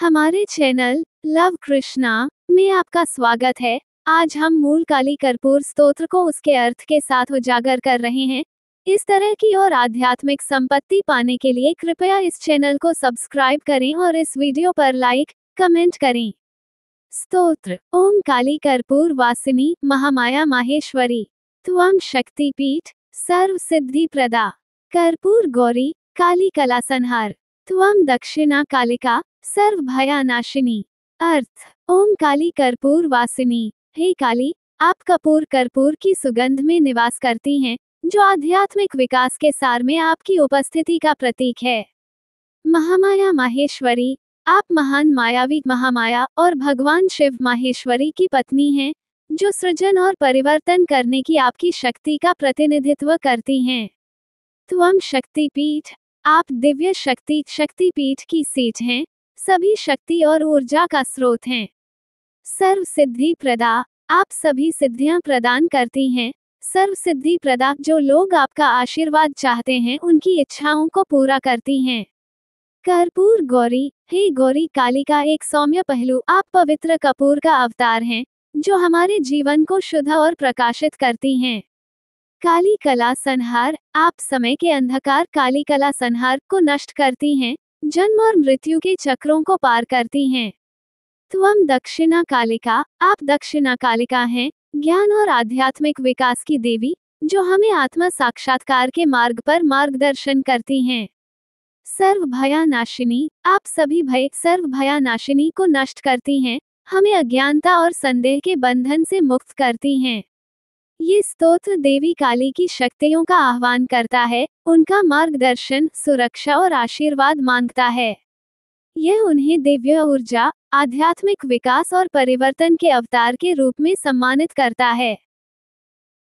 हमारे channel love Krishna में आपका स्वागत है आज हम मूल काली कर्पूर स्तोत्र को उसके अर्थ के साथ उजागर कर रहे हैं इस तरह की और आध्यात्मिक संपत्ति पाने के लिए कृपया इस चैनल को सब्सक्राइब करें और इस वीडियो पर लाइक कमेंट करें स्तोत्र ओम काली कर्पूर वासिनी महामाया माहेश्वरी त्वम पीठ सर्व सिद्धि प्रदा कर्पूर गौरी काली कला संहार त्वम दक्षिणा कालिका सर्व भयानाशिनी अर्थ ओम काली कर्पूर वासिनी हे काली आप कपूर कर्पूर की सुगंध में निवास करती हैं जो आध्यात्मिक विकास के सार में आपकी उपस्थिति का प्रतीक है महामाया माहेश्वरी आप महान मायावी महामाया और भगवान शिव माहेश्वरी की पत्नी हैं जो सृजन और परिवर्तन करने की आपकी शक्ति का प्रतिनिधित्व करती हैं त्वम शक्तिपीठ आप दिव्य शक्ति शक्तिपीठ की सीट हैं सभी शक्ति और ऊर्जा का स्रोत हैं सर्व सिद्धि प्रदा आप सभी सिद्धियां प्रदान करती हैं सर्व सिद्धि प्रदा जो लोग आपका आशीर्वाद चाहते हैं उनकी इच्छाओं को पूरा करती हैं कर्पूर गौरी हे गौरी काली का एक सौम्य पहलू आप पवित्र कपूर का अवतार हैं जो हमारे जीवन को शुद्ध और प्रकाशित करती हैं काली कला संहार आप समय के अंधकार काली कला संहार को नष्ट करती हैं जन्म और मृत्यु के चक्रों को पार करती हैं त्वम दक्षिणा कालिका आप दक्षिणा कालिका हैं ज्ञान और आध्यात्मिक विकास की देवी जो हमें आत्मा साक्षात्कार के मार्ग पर मार्गदर्शन करती हैं सर्व भयानाशिनी आप सभी भय सर्व भयानाशिनी को नष्ट करती हैं हमें अज्ञानता और संदेह के बंधन से मुक्त करती हैं ये स्तोत्र देवी काली की शक्तियों का आह्वान करता है उनका मार्गदर्शन सुरक्षा और आशीर्वाद मांगता है यह उन्हें दिव्य ऊर्जा आध्यात्मिक विकास और परिवर्तन के अवतार के रूप में सम्मानित करता है